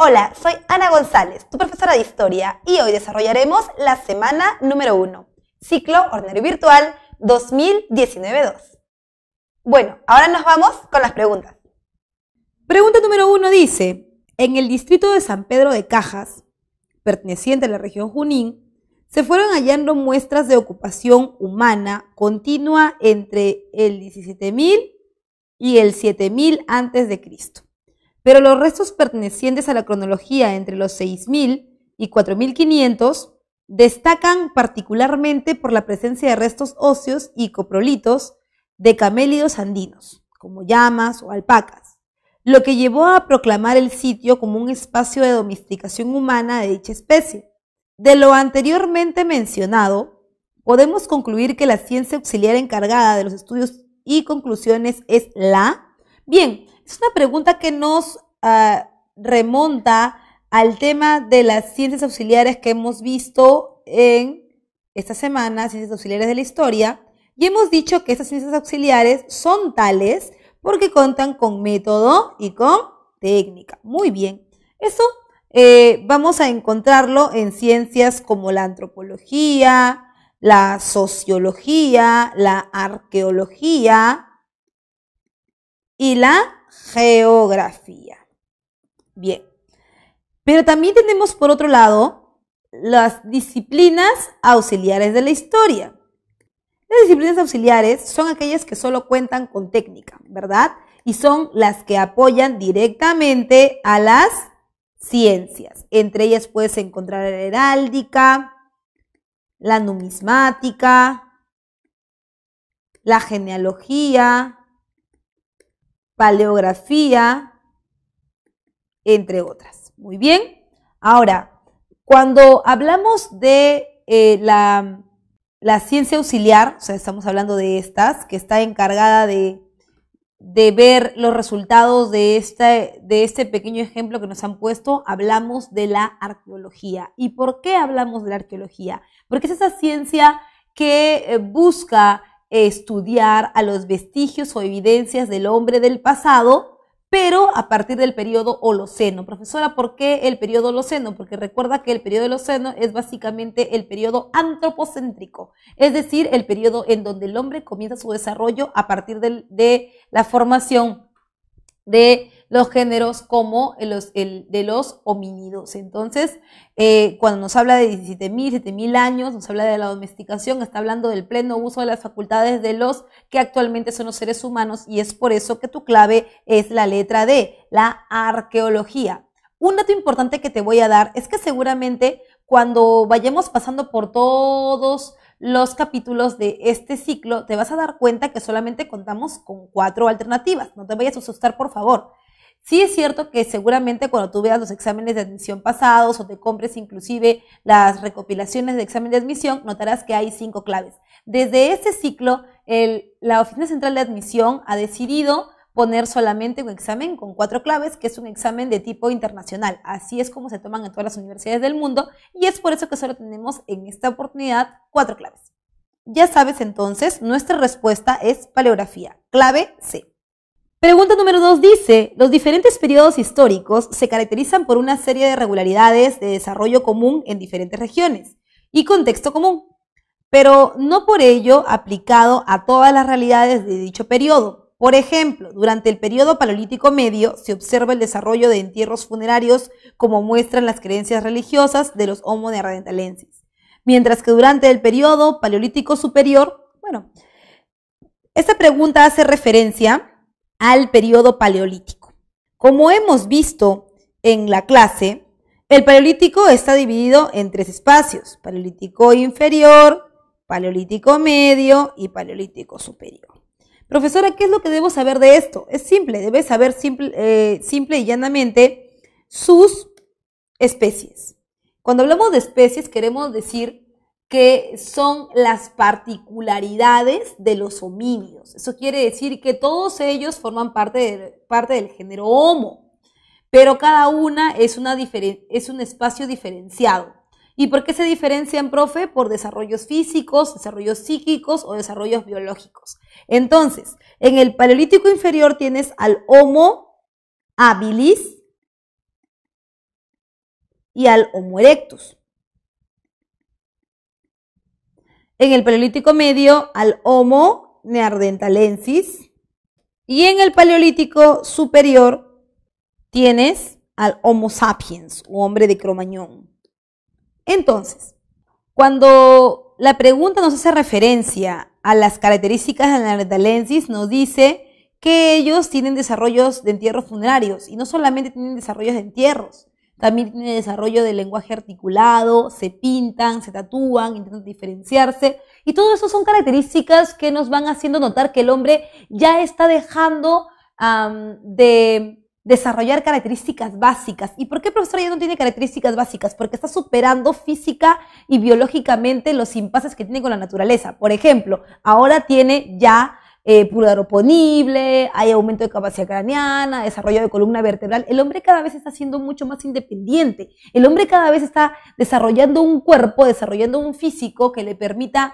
Hola, soy Ana González, tu profesora de historia, y hoy desarrollaremos la semana número 1, ciclo ordinario virtual 2019-2. Bueno, ahora nos vamos con las preguntas. Pregunta número 1 dice, en el distrito de San Pedro de Cajas, perteneciente a la región Junín, se fueron hallando muestras de ocupación humana continua entre el 17.000 y el 7.000 antes de Cristo pero los restos pertenecientes a la cronología entre los 6.000 y 4.500 destacan particularmente por la presencia de restos óseos y coprolitos de camélidos andinos, como llamas o alpacas, lo que llevó a proclamar el sitio como un espacio de domesticación humana de dicha especie. De lo anteriormente mencionado, podemos concluir que la ciencia auxiliar encargada de los estudios y conclusiones es la... Bien, es una pregunta que nos ah, remonta al tema de las ciencias auxiliares que hemos visto en esta semana, ciencias auxiliares de la historia, y hemos dicho que estas ciencias auxiliares son tales porque cuentan con método y con técnica. Muy bien, eso eh, vamos a encontrarlo en ciencias como la antropología, la sociología, la arqueología y la geografía. Bien. Pero también tenemos por otro lado las disciplinas auxiliares de la historia. Las disciplinas auxiliares son aquellas que solo cuentan con técnica, ¿verdad? Y son las que apoyan directamente a las ciencias. Entre ellas puedes encontrar la heráldica, la numismática, la genealogía, paleografía, entre otras. Muy bien. Ahora, cuando hablamos de eh, la, ciencia auxiliar, o sea, estamos hablando de estas, que está encargada de, ver los resultados de este pequeño ejemplo que nos han puesto, hablamos de la arqueología. ¿Y por qué hablamos de la arqueología? Porque es esa ciencia que eh, busca estudiar a los vestigios o evidencias del hombre del pasado, pero a partir del periodo Holoceno. Profesora, ¿por qué el periodo Holoceno? Porque recuerda que el periodo Holoceno es básicamente el periodo antropocéntrico, es decir, el periodo en donde el hombre comienza su desarrollo a partir de la formación de los géneros como los, el, de los homínidos. Entonces, eh, cuando nos habla de 17.000, 7.000 años, nos habla de la domesticación, está hablando del pleno uso de las facultades de los que actualmente son los seres humanos y es por eso que tu clave es la letra D, la arqueología. Un dato importante que te voy a dar es que seguramente cuando vayamos pasando por todos los capítulos de este ciclo, te vas a dar cuenta que solamente contamos con cuatro alternativas. No te vayas a asustar, por favor. Sí es cierto que seguramente cuando tú veas los exámenes de admisión pasados o te compres inclusive las recopilaciones de examen de admisión, notarás que hay cinco claves. Desde este ciclo, la Oficina Central de Admisión ha decidido poner solamente un examen con cuatro claves, que es un examen de tipo internacional. Así es como se toman en todas las universidades del mundo y es por eso que solo tenemos en esta oportunidad cuatro claves. Ya sabes entonces, nuestra respuesta es paleografía, clave C. Pregunta número 2 dice, los diferentes periodos históricos se caracterizan por una serie de regularidades de desarrollo común en diferentes regiones y contexto común, pero no por ello aplicado a todas las realidades de dicho periodo. Por ejemplo, durante el periodo paleolítico medio se observa el desarrollo de entierros funerarios como muestran las creencias religiosas de los homo neanderthalensis, mientras que durante el periodo paleolítico superior, bueno, esta pregunta hace referencia al periodo paleolítico. Como hemos visto en la clase, el paleolítico está dividido en tres espacios, paleolítico inferior, paleolítico medio y paleolítico superior. Profesora, ¿qué es lo que debo saber de esto? Es simple, debes saber simple, eh, simple y llanamente sus especies. Cuando hablamos de especies queremos decir que son las particularidades de los homínidos. Eso quiere decir que todos ellos forman parte, de, parte del género Homo, pero cada una es, una es un espacio diferenciado. ¿Y por qué se diferencian, profe? Por desarrollos físicos, desarrollos psíquicos o desarrollos biológicos. Entonces, en el Paleolítico inferior tienes al Homo habilis y al Homo erectus. en el Paleolítico Medio al Homo neardentalensis y en el Paleolítico Superior tienes al Homo sapiens, o hombre de Cromañón. Entonces, cuando la pregunta nos hace referencia a las características del neardentalensis, nos dice que ellos tienen desarrollos de entierros funerarios y no solamente tienen desarrollos de entierros, también tiene desarrollo del lenguaje articulado, se pintan, se tatúan, intentan diferenciarse. Y todo eso son características que nos van haciendo notar que el hombre ya está dejando de desarrollar características básicas. ¿Y por qué, profesor, ya no tiene características básicas? Porque está superando física y biológicamente los impases que tiene con la naturaleza. Por ejemplo, ahora tiene ya eh, pulgar hay aumento de capacidad craneana, desarrollo de columna vertebral. El hombre cada vez está siendo mucho más independiente. El hombre cada vez está desarrollando un cuerpo, desarrollando un físico que le permita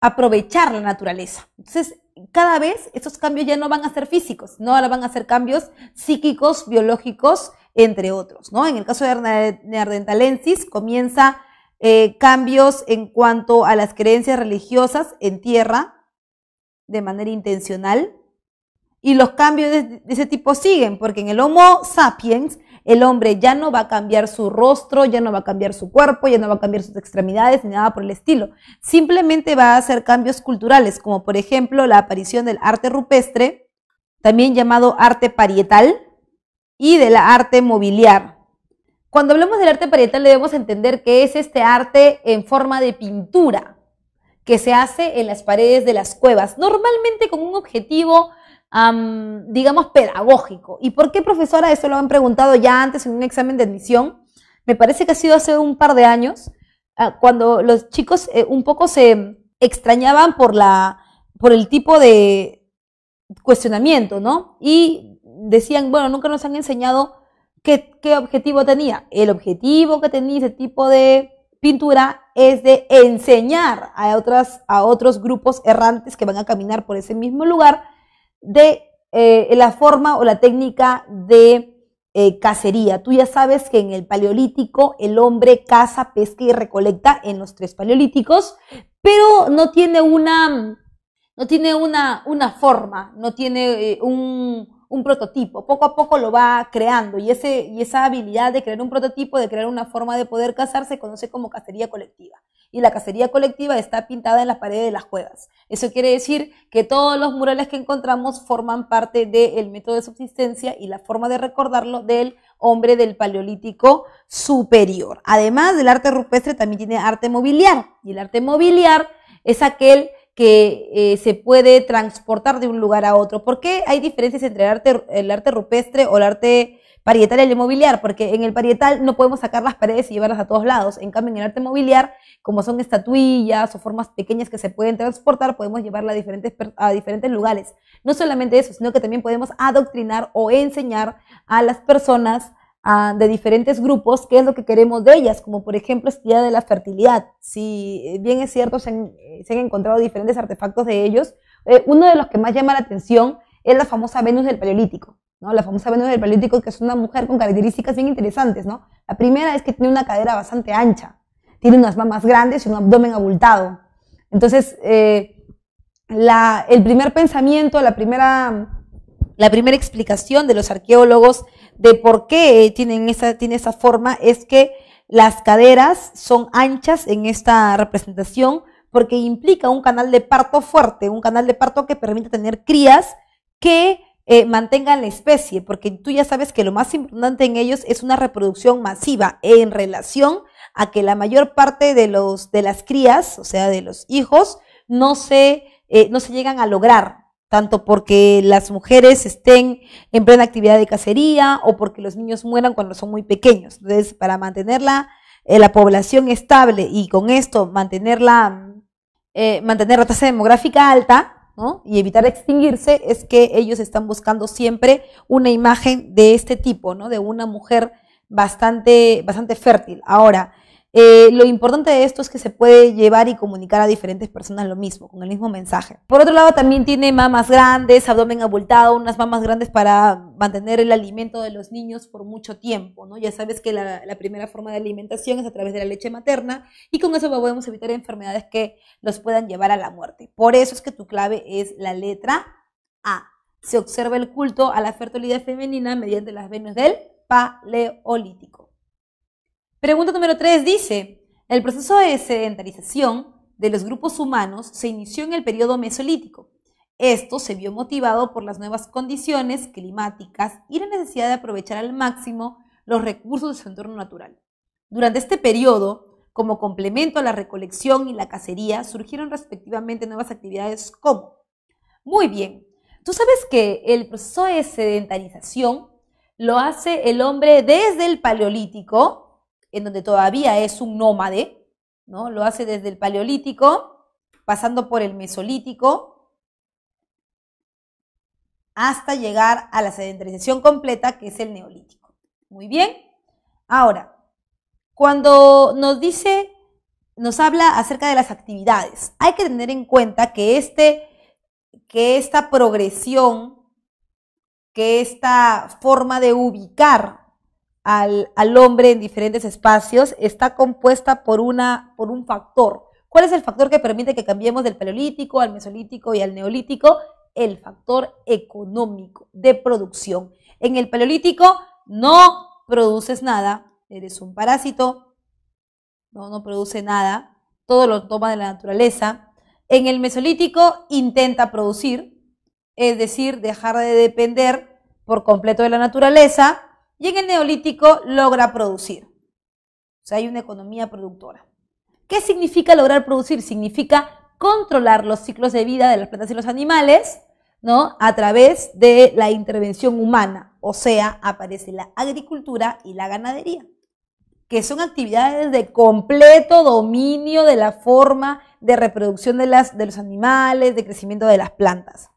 aprovechar la naturaleza. Entonces, cada vez estos cambios ya no van a ser físicos, no ahora van a ser cambios psíquicos, biológicos, entre otros. ¿no? En el caso de Neardentalensis comienza eh, cambios en cuanto a las creencias religiosas en tierra, de manera intencional. Y los cambios de ese tipo siguen, porque en el Homo sapiens el hombre ya no va a cambiar su rostro, ya no va a cambiar su cuerpo, ya no va a cambiar sus extremidades ni nada por el estilo. Simplemente va a hacer cambios culturales, como por ejemplo la aparición del arte rupestre, también llamado arte parietal, y del arte mobiliar. Cuando hablamos del arte parietal debemos entender que es este arte en forma de pintura que se hace en las paredes de las cuevas, normalmente con un objetivo, digamos, pedagógico. ¿Y por qué, profesora? Eso lo han preguntado ya antes en un examen de admisión. Me parece que ha sido hace un par de años, ah, cuando los chicos eh, un poco se extrañaban por, la, por el tipo de cuestionamiento, ¿no? Y decían, bueno, nunca nos han enseñado qué, qué objetivo tenía. El objetivo que tenía ese tipo de pintura es de enseñar a, otras, a otros grupos errantes que van a caminar por ese mismo lugar de eh, la forma o la técnica de eh, cacería. Tú ya sabes que en el paleolítico el hombre caza, pesca y recolecta en los tres paleolíticos, pero no tiene una, no tiene una, una forma, no tiene eh, un un prototipo, poco a poco lo va creando y, ese, y esa habilidad de crear un prototipo, de crear una forma de poder cazar, se conoce como cacería colectiva. Y la cacería colectiva está pintada en las paredes de las cuevas. Eso quiere decir que todos los murales que encontramos forman parte del método de subsistencia y la forma de recordarlo del hombre del Paleolítico superior. Además del arte rupestre también tiene arte mobiliar y el arte mobiliar es aquel que eh, se puede transportar de un lugar a otro. ¿Por qué hay diferencias entre el arte, el arte rupestre o el arte parietal y el inmobiliario? Porque en el parietal no podemos sacar las paredes y llevarlas a todos lados. En cambio, en el arte mobiliar, como son estatuillas o formas pequeñas que se pueden transportar, podemos llevarlas a diferentes, a diferentes lugares. No solamente eso, sino que también podemos adoctrinar o enseñar a las personas Ah, de diferentes grupos qué es lo que queremos de ellas, como por ejemplo este día de la fertilidad. Si eh, bien es cierto, eh, se han, encontrado diferentes artefactos de ellos, eh, uno de los que más llama la atención es la famosa Venus del Paleolítico. ¿no? La famosa Venus del Paleolítico, que es una mujer con características bien interesantes, ¿no? La primera es que tiene una cadera bastante ancha, tiene unas mamas grandes y un abdomen abultado. Entonces, la, el primer pensamiento, la primera, la primera explicación de los arqueólogos de por qué tienen esa, tiene esa forma es que las caderas son anchas en esta representación porque implica un canal de parto fuerte, un canal de parto que permite tener crías que eh, mantengan la especie, porque tú ya sabes que lo más importante en ellos es una reproducción masiva en relación a que la mayor parte de, los, de las crías, o sea, de los hijos, no se, eh, no se llegan a lograr tanto porque las mujeres estén en plena actividad de cacería o porque los niños mueran cuando son muy pequeños. Entonces, para mantener eh, la población estable y con esto eh, mantener la tasa demográfica alta, y evitar extinguirse es que ellos están buscando siempre una imagen de este tipo, ¿no? de una mujer bastante, bastante fértil. Ahora, eh, lo importante de esto es que se puede llevar y comunicar a diferentes personas lo mismo, con el mismo mensaje. Por otro lado, también tiene mamas grandes, abdomen abultado, unas mamas grandes para mantener el alimento de los niños por mucho tiempo, ¿no? Ya sabes que la, primera forma de alimentación es a través de la leche materna y con eso podemos evitar enfermedades que los puedan llevar a la muerte. Por eso es que tu clave es la letra A. Se observa el culto a la fertilidad femenina mediante las venas del paleolítico. Pregunta número 3 dice, el proceso de sedentarización de los grupos humanos se inició en el periodo mesolítico. Esto se vio motivado por las nuevas condiciones climáticas y la necesidad de aprovechar al máximo los recursos de su entorno natural. Durante este periodo, como complemento a la recolección y la cacería, surgieron respectivamente nuevas actividades como... Muy bien, tú sabes que el proceso de sedentarización lo hace el hombre desde el Paleolítico, en donde todavía es un nómade, ¿no? Lo hace desde el Paleolítico, pasando por el Mesolítico, hasta llegar a la sedentarización completa, que es el Neolítico. Muy bien. Ahora, cuando nos dice, nos habla acerca de las actividades, hay que tener en cuenta que, este, que esta progresión, que esta forma de ubicar al, hombre en diferentes espacios está compuesta por, una, por un factor. ¿Cuál es el factor que permite que cambiemos del paleolítico al mesolítico y al neolítico? El factor económico de producción. En el paleolítico no produces nada, eres un parásito, no, no produce nada, todo lo toma de la naturaleza. En el mesolítico intenta producir, es decir, dejar de depender por completo de la naturaleza y en el neolítico logra producir. O sea, hay una economía productora. ¿Qué significa lograr producir? Significa controlar los ciclos de vida de las plantas y los animales, ¿no? A través de la intervención humana. O sea, aparece la agricultura y la ganadería, que son actividades de completo dominio de la forma de reproducción de los animales, de crecimiento de las plantas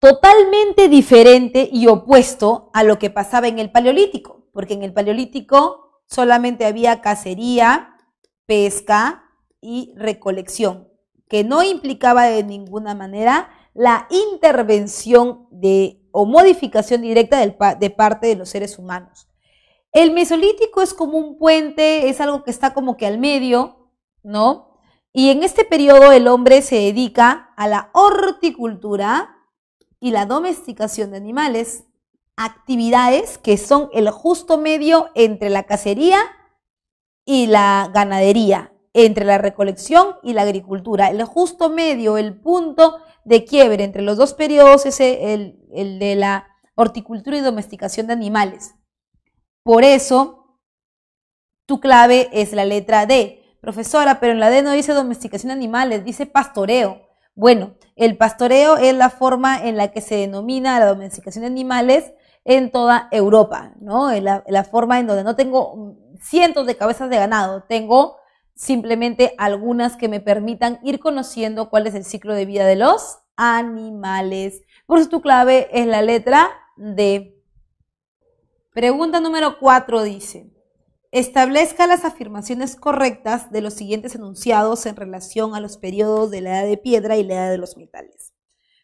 totalmente diferente y opuesto a lo que pasaba en el Paleolítico, porque en el Paleolítico solamente había cacería, pesca y recolección, que no implicaba de ninguna manera la intervención de, o modificación directa de parte de los seres humanos. El mesolítico es como un puente, es algo que está como que al medio, ¿no? Y en este periodo el hombre se dedica a la horticultura, y la domesticación de animales, actividades que son el justo medio entre la cacería y la ganadería, entre la recolección y la agricultura. El justo medio, el punto de quiebre entre los dos periodos es el, de la horticultura y domesticación de animales. Por eso, tu clave es la letra D. Profesora, pero en la D no dice domesticación de animales, dice pastoreo. Bueno, el pastoreo es la forma en la que se denomina la domesticación de animales en toda Europa, ¿no? Es la, la forma en donde no tengo cientos de cabezas de ganado, tengo simplemente algunas que me permitan ir conociendo cuál es el ciclo de vida de los animales. Por eso tu clave es la letra D. Pregunta número 4 dice, establezca las afirmaciones correctas de los siguientes enunciados en relación a los periodos de la edad de piedra y la edad de los metales.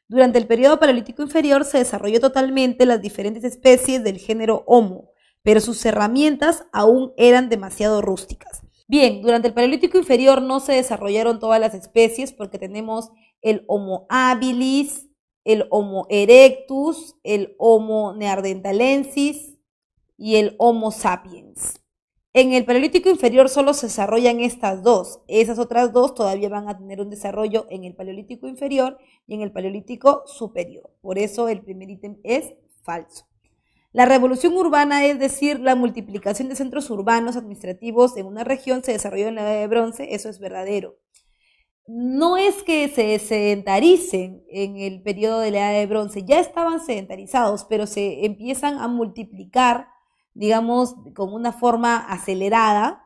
Durante el periodo paleolítico inferior se desarrolló totalmente las diferentes especies del género Homo, pero sus herramientas aún eran demasiado rústicas. Bien, durante el paleolítico inferior no se desarrollaron todas las especies porque tenemos el Homo habilis, el Homo erectus, el Homo neardentalensis y el Homo sapiens. En el paleolítico inferior solo se desarrollan estas dos. Esas otras dos todavía van a tener un desarrollo en el paleolítico inferior y en el paleolítico superior. Por eso el primer ítem es falso. La revolución urbana, es decir, la multiplicación de centros urbanos administrativos en una región, se desarrolló en la Edad de Bronce, eso es verdadero. No es que se sedentaricen en el periodo de la Edad de Bronce, ya estaban sedentarizados, pero se empiezan a multiplicar digamos, con una forma acelerada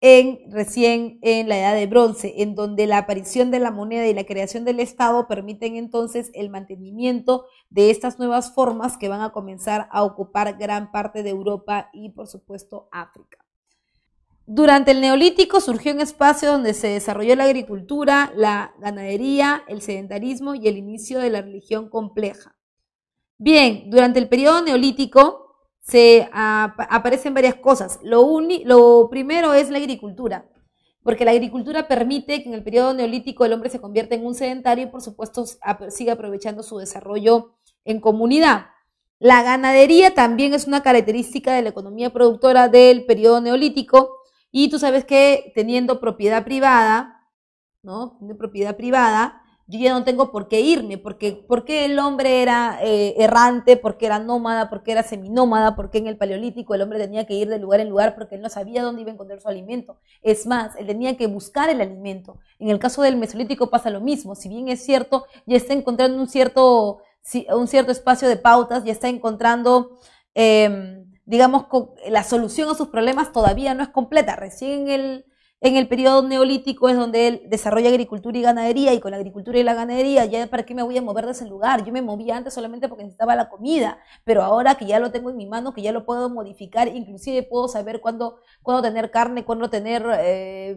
en, recién en la edad de bronce, en donde la aparición de la moneda y la creación del Estado permiten entonces el mantenimiento de estas nuevas formas que van a comenzar a ocupar gran parte de Europa y por supuesto África. Durante el neolítico surgió un espacio donde se desarrolló la agricultura, la ganadería, el sedentarismo y el inicio de la religión compleja. Bien, durante el periodo neolítico se aparecen varias cosas. Lo, lo primero es la agricultura, porque la agricultura permite que en el periodo neolítico el hombre se convierta en un sedentario y por supuesto siga aprovechando su desarrollo en comunidad. La ganadería también es una característica de la economía productora del periodo neolítico y tú sabes que teniendo propiedad privada, ¿no? Teniendo propiedad privada, yo ya no tengo por qué irme, porque, porque el hombre era eh, errante, porque era nómada, porque era seminómada, porque en el paleolítico el hombre tenía que ir de lugar en lugar porque él no sabía dónde iba a encontrar su alimento. Es más, él tenía que buscar el alimento. En el caso del mesolítico pasa lo mismo, si bien es cierto, ya está encontrando un cierto, un cierto espacio de pautas, ya está encontrando... Em, digamos, la solución a sus problemas todavía no es completa. Recién el, en el periodo neolítico es donde él desarrolla agricultura y ganadería y con la agricultura y la ganadería, ya para qué me voy a mover de ese lugar. Yo me movía antes solamente porque necesitaba la comida, pero ahora que ya lo tengo en mi mano, que ya lo puedo modificar, inclusive puedo saber cuándo, cuándo tener carne, cuándo tener eh,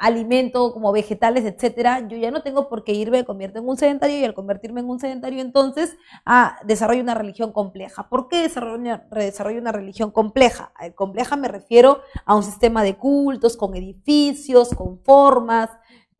alimento como vegetales, etcétera, yo ya no tengo por qué irme, convierto en un sedentario y al convertirme en un sedentario entonces ah, desarrollo una religión compleja. ¿Por qué desarrollo una religión compleja? Eh, compleja me refiero a un sistema de cultos con edificios, con formas,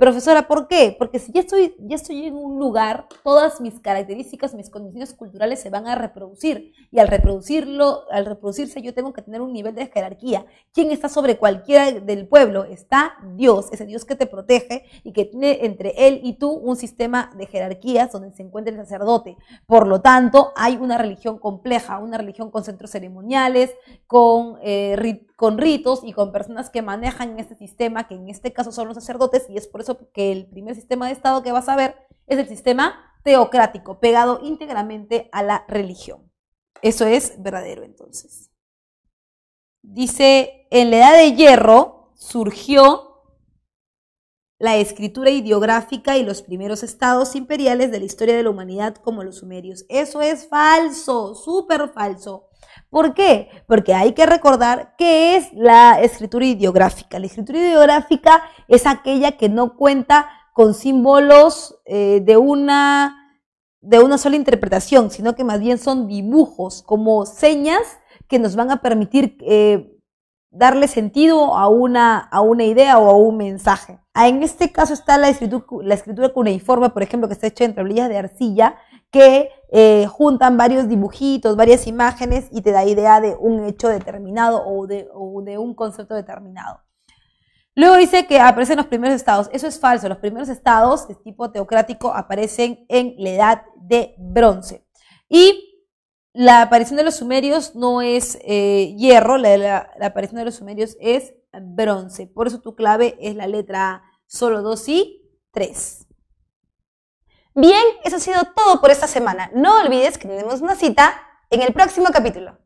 Profesora, ¿por qué? Porque si ya estoy, ya estoy en un lugar, todas mis características, mis condiciones culturales se van a reproducir. Y al reproducirlo, al reproducirse, yo tengo que tener un nivel de jerarquía. ¿Quién está sobre cualquiera del pueblo? Está Dios, ese Dios que te protege y que tiene entre él y tú un sistema de jerarquías donde se encuentra el sacerdote. Por lo tanto, hay una religión compleja, una religión con centros ceremoniales, con eh, rituales con ritos y con personas que manejan este sistema, que en este caso son los sacerdotes, y es por eso que el primer sistema de Estado que vas a ver es el sistema teocrático, pegado íntegramente a la religión. Eso es verdadero entonces. Dice, en la edad de hierro surgió la escritura ideográfica y los primeros estados imperiales de la historia de la humanidad como los sumerios. Eso es falso, súper falso. ¿Por qué? Porque hay que recordar qué es la escritura ideográfica. La escritura ideográfica es aquella que no cuenta con símbolos eh, de, una, de una sola interpretación, sino que más bien son dibujos, como señas que nos van a permitir eh, darle sentido a una, a una idea o a un mensaje. Ah, en este caso está la escritura, la escritura cuneiforme, por ejemplo, que está hecha en tablillas de arcilla, que eh, juntan varios dibujitos, varias imágenes y te da idea de un hecho determinado o de, un concepto determinado. Luego dice que aparecen los primeros estados. Eso es falso. Los primeros estados de tipo teocrático aparecen en la edad de bronce. Y la aparición de los sumerios no es eh, hierro, la, aparición de los sumerios es bronce. Por eso tu clave es la letra solo 2 y 3. Bien, eso ha sido todo por esta semana. No olvides que tenemos una cita en el próximo capítulo.